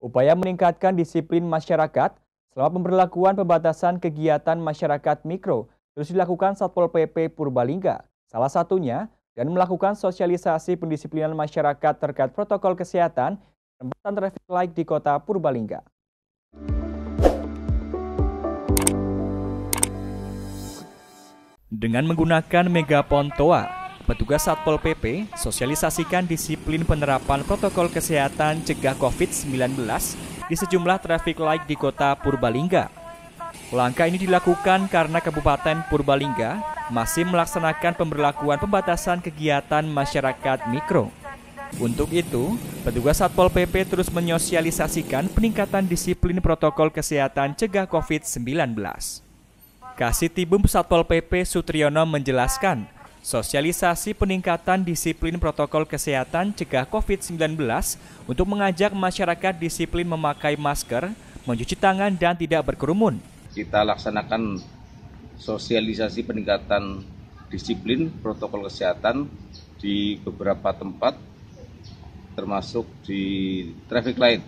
Upaya meningkatkan disiplin masyarakat selama pemberlakuan pembatasan kegiatan masyarakat mikro terus dilakukan Satpol PP Purbalingga. Salah satunya dan melakukan sosialisasi pendisiplinan masyarakat terkait protokol kesehatan tempatan traffic light di kota Purbalingga. Dengan menggunakan megapontoa, Petugas Satpol PP sosialisasikan disiplin penerapan protokol kesehatan cegah COVID-19 di sejumlah traffic light di kota Purbalingga. Langkah ini dilakukan karena Kabupaten Purbalingga masih melaksanakan pemberlakuan pembatasan kegiatan masyarakat mikro. Untuk itu, petugas Satpol PP terus menyosialisasikan peningkatan disiplin protokol kesehatan cegah COVID-19. Kasih Tibum Satpol PP Sutriono menjelaskan, Sosialisasi peningkatan disiplin protokol kesehatan cegah COVID-19 untuk mengajak masyarakat disiplin memakai masker, mencuci tangan, dan tidak berkerumun. Kita laksanakan sosialisasi peningkatan disiplin protokol kesehatan di beberapa tempat, termasuk di traffic light.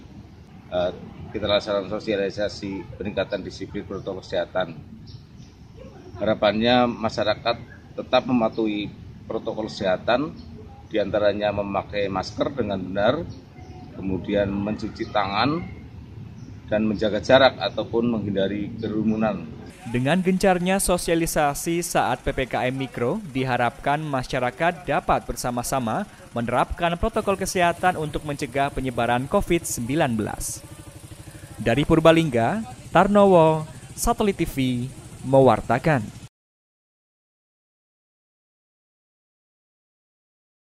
Eh, kita laksanakan sosialisasi peningkatan disiplin protokol kesehatan. Harapannya masyarakat tetap mematuhi protokol kesehatan, diantaranya memakai masker dengan benar, kemudian mencuci tangan, dan menjaga jarak ataupun menghindari kerumunan. Dengan gencarnya sosialisasi saat PPKM Mikro, diharapkan masyarakat dapat bersama-sama menerapkan protokol kesehatan untuk mencegah penyebaran COVID-19. Dari Purbalingga, Tarnowo, Satelit TV, mewartakan.